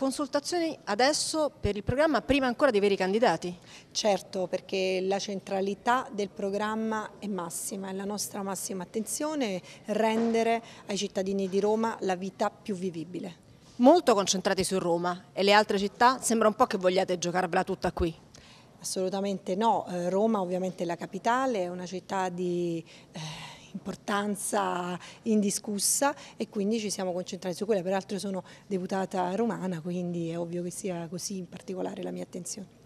Consultazioni adesso per il programma prima ancora dei veri candidati? Certo, perché la centralità del programma è massima, è la nostra massima attenzione rendere ai cittadini di Roma la vita più vivibile. Molto concentrati su Roma e le altre città sembra un po' che vogliate giocarvela tutta qui. Assolutamente no, eh, Roma ovviamente è la capitale, è una città di... Eh, importanza indiscussa e quindi ci siamo concentrati su quella, peraltro sono deputata romana quindi è ovvio che sia così in particolare la mia attenzione.